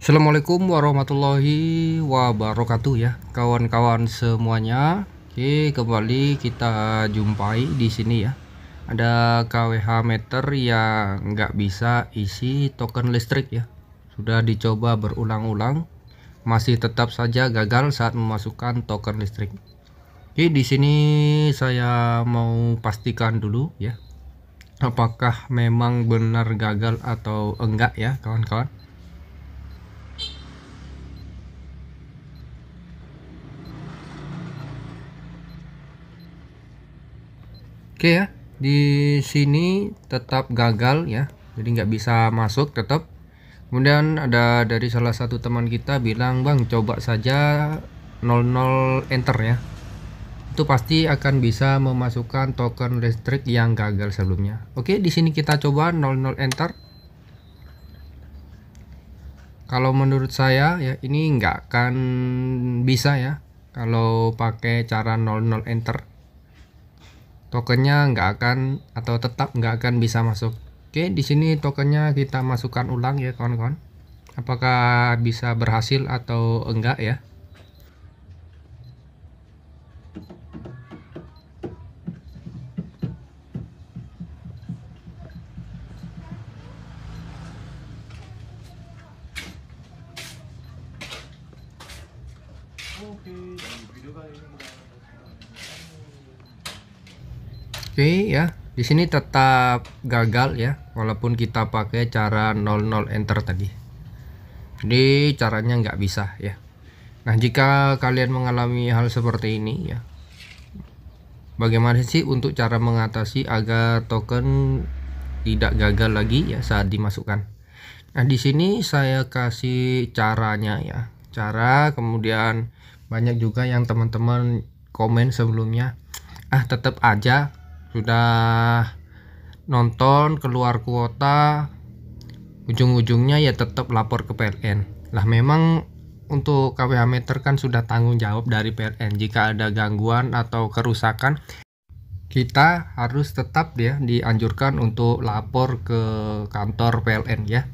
Assalamualaikum warahmatullahi wabarakatuh ya kawan-kawan semuanya. Oke kembali kita jumpai di sini ya. Ada KWH meter yang nggak bisa isi token listrik ya. Sudah dicoba berulang-ulang masih tetap saja gagal saat memasukkan token listrik. Oke di sini saya mau pastikan dulu ya apakah memang benar gagal atau enggak ya kawan-kawan Oke ya, di sini tetap gagal ya. Jadi nggak bisa masuk tetap. Kemudian ada dari salah satu teman kita bilang, "Bang, coba saja 00 enter ya." Itu pasti akan bisa memasukkan token listrik yang gagal sebelumnya. Oke, di sini kita coba 00 enter. Kalau menurut saya ya ini nggak akan bisa ya kalau pakai cara 00 enter tokennya nggak akan atau tetap nggak akan bisa masuk oke di sini tokennya kita masukkan ulang ya kawan-kawan apakah bisa berhasil atau enggak ya ya di sini tetap gagal ya walaupun kita pakai cara 00 enter tadi jadi caranya nggak bisa ya Nah jika kalian mengalami hal seperti ini ya bagaimana sih untuk cara mengatasi agar token tidak gagal lagi ya saat dimasukkan Nah di sini saya kasih caranya ya cara kemudian banyak juga yang teman-teman komen sebelumnya ah tetap aja sudah nonton keluar kuota ujung-ujungnya ya tetap lapor ke PLN lah memang untuk KWH meter kan sudah tanggung jawab dari PLN jika ada gangguan atau kerusakan kita harus tetap ya dianjurkan untuk lapor ke kantor PLN ya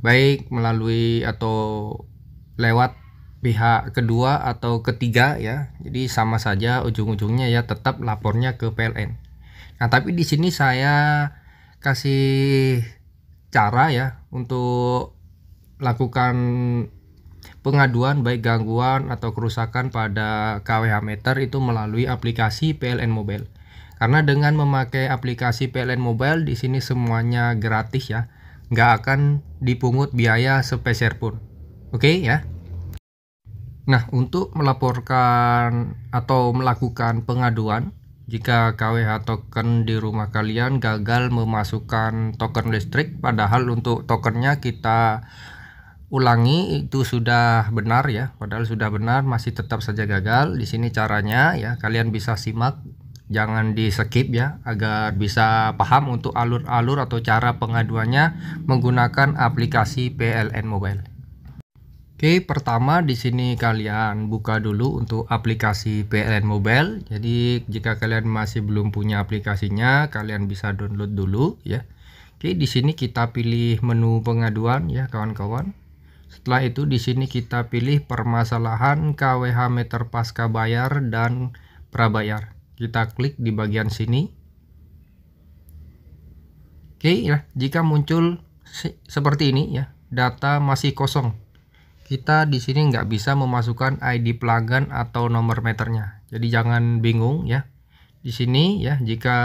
baik melalui atau lewat pihak kedua atau ketiga ya jadi sama saja ujung-ujungnya ya tetap lapornya ke PLN Nah, tapi di sini saya kasih cara ya untuk lakukan pengaduan baik gangguan atau kerusakan pada KWH meter itu melalui aplikasi PLN Mobile. Karena dengan memakai aplikasi PLN Mobile di sini semuanya gratis ya, nggak akan dipungut biaya sepeser pun. Oke okay, ya. Nah, untuk melaporkan atau melakukan pengaduan jika KWH token di rumah kalian gagal memasukkan token listrik, padahal untuk tokennya kita ulangi itu sudah benar ya, padahal sudah benar masih tetap saja gagal. Di sini caranya ya, kalian bisa simak jangan di skip ya agar bisa paham untuk alur-alur atau cara pengaduannya menggunakan aplikasi PLN Mobile. Oke, pertama di sini kalian buka dulu untuk aplikasi PLN Mobile. Jadi jika kalian masih belum punya aplikasinya, kalian bisa download dulu ya. Oke, di sini kita pilih menu pengaduan ya kawan-kawan. Setelah itu di sini kita pilih permasalahan KWH meter pasca bayar dan prabayar. Kita klik di bagian sini. Oke, ya, jika muncul seperti ini ya, data masih kosong kita di sini nggak bisa memasukkan ID pelanggan atau nomor meternya. Jadi jangan bingung ya. Di sini ya, jika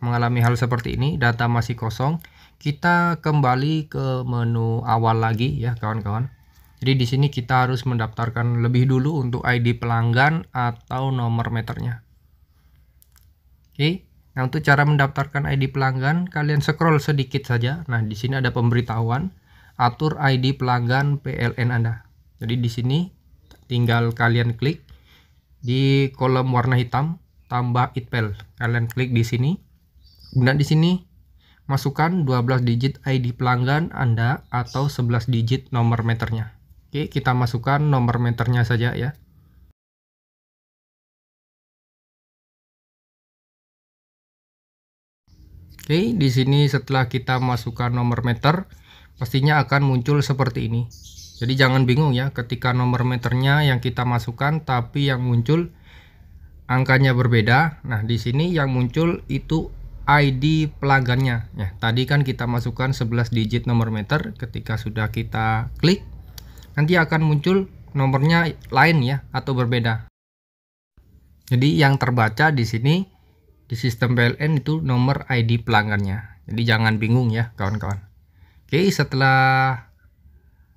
mengalami hal seperti ini, data masih kosong, kita kembali ke menu awal lagi ya kawan-kawan. Jadi di sini kita harus mendaftarkan lebih dulu untuk ID pelanggan atau nomor meternya. Oke, nah untuk cara mendaftarkan ID pelanggan, kalian scroll sedikit saja. Nah, di sini ada pemberitahuan atur ID pelanggan PLN Anda jadi di sini tinggal kalian klik di kolom warna hitam tambah itpel kalian klik di sini kemudian di sini masukkan 12 digit ID pelanggan Anda atau 11 digit nomor meternya Oke kita masukkan nomor meternya saja ya Oke di sini setelah kita masukkan nomor meter pastinya akan muncul seperti ini jadi jangan bingung ya ketika nomor meternya yang kita masukkan tapi yang muncul angkanya berbeda. Nah, di sini yang muncul itu ID pelanggannya. Ya, tadi kan kita masukkan 11 digit nomor meter ketika sudah kita klik nanti akan muncul nomornya lain ya atau berbeda. Jadi yang terbaca di sini di sistem PLN itu nomor ID pelanggannya. Jadi jangan bingung ya kawan-kawan. Oke, setelah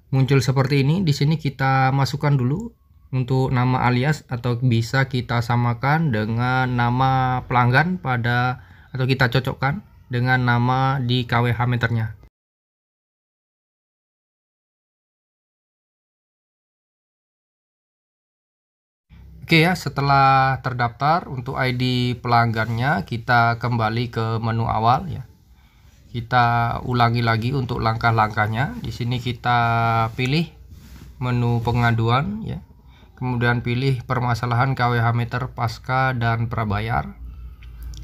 muncul seperti ini di sini kita masukkan dulu untuk nama alias atau bisa kita samakan dengan nama pelanggan pada atau kita cocokkan dengan nama di KWH meternya Oke ya setelah terdaftar untuk ID pelanggannya kita kembali ke menu awal ya kita ulangi lagi untuk langkah-langkahnya di sini kita pilih menu pengaduan ya kemudian pilih permasalahan KWH meter pasca dan prabayar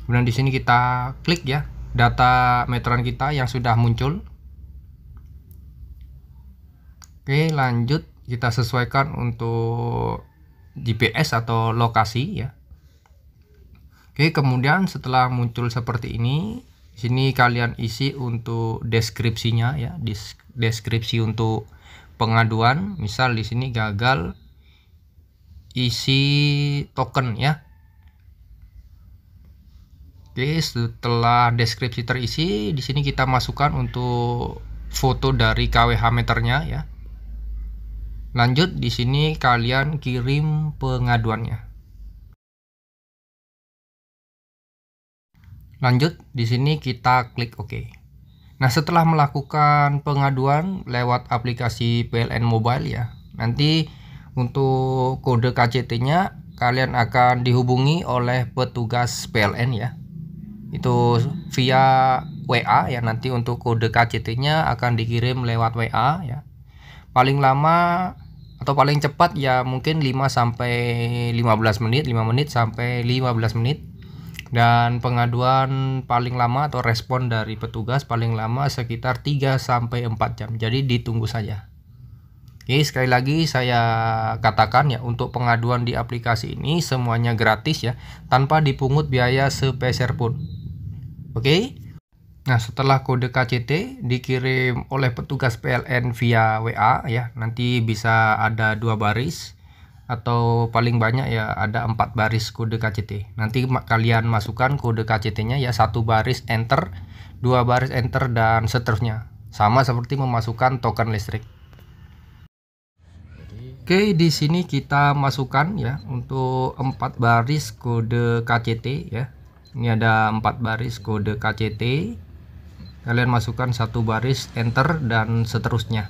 kemudian di sini kita klik ya data meteran kita yang sudah muncul Oke lanjut kita sesuaikan untuk GPS atau lokasi ya Oke kemudian setelah muncul seperti ini sini kalian isi untuk deskripsinya ya deskripsi untuk pengaduan misal di sini gagal isi token ya Oke setelah deskripsi terisi di sini kita masukkan untuk foto dari KWH meternya ya lanjut di sini kalian kirim pengaduannya Lanjut, di sini kita klik OK. Nah, setelah melakukan pengaduan lewat aplikasi PLN Mobile ya, nanti untuk kode KCT-nya kalian akan dihubungi oleh petugas PLN ya. Itu via WA ya nanti untuk kode KCT-nya akan dikirim lewat WA ya. Paling lama atau paling cepat ya mungkin 5 sampai 15 menit, 5 menit sampai 15 menit dan pengaduan paling lama atau respon dari petugas paling lama sekitar 3 sampai 4 jam. Jadi ditunggu saja. Oke, sekali lagi saya katakan ya untuk pengaduan di aplikasi ini semuanya gratis ya, tanpa dipungut biaya sepeser pun. Oke. Nah, setelah kode KCT dikirim oleh petugas PLN via WA ya, nanti bisa ada dua baris atau paling banyak ya ada empat baris kode KCT. Nanti kalian masukkan kode KCT-nya ya satu baris enter, dua baris enter dan seterusnya. Sama seperti memasukkan token listrik. Oke, di sini kita masukkan ya untuk empat baris kode KCT ya. Ini ada empat baris kode KCT. Kalian masukkan satu baris enter dan seterusnya.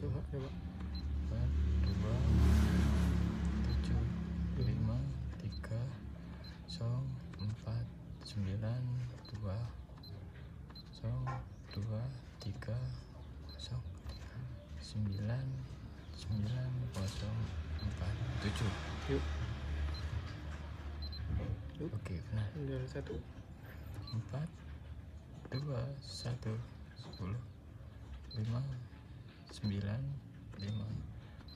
coba coba empat dua tujuh lima tiga song empat sembilan dua song dua tiga song sembilan sembilan kosong empat tujuh yuk oke benar dari satu empat dua satu sepuluh lima sembilan lima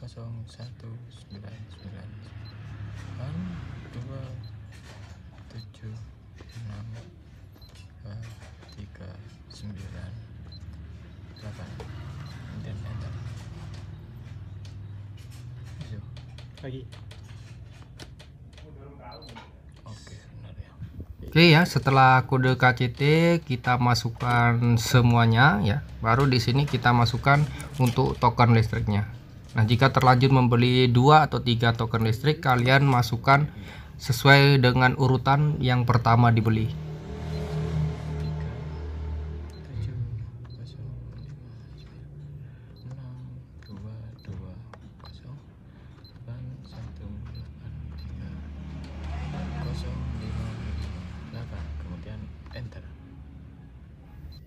kosong satu sembilan sembilan delapan dua tujuh enam tiga sembilan delapan dan enam lagi Oke ya, setelah kode KCT kita masukkan semuanya ya. Baru di sini kita masukkan untuk token listriknya. Nah, jika terlanjur membeli dua atau tiga token listrik, kalian masukkan sesuai dengan urutan yang pertama dibeli.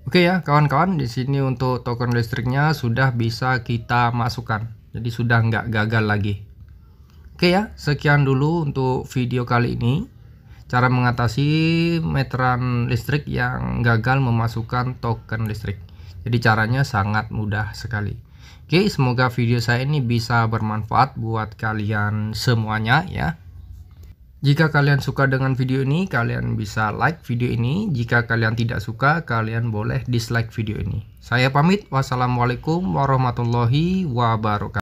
Oke ya kawan-kawan di sini untuk token listriknya sudah bisa kita masukkan jadi sudah nggak gagal lagi Oke ya sekian dulu untuk video kali ini cara mengatasi meteran listrik yang gagal memasukkan token listrik jadi caranya sangat mudah sekali Oke semoga video saya ini bisa bermanfaat buat kalian semuanya ya jika kalian suka dengan video ini, kalian bisa like video ini. Jika kalian tidak suka, kalian boleh dislike video ini. Saya pamit. Wassalamualaikum warahmatullahi wabarakatuh.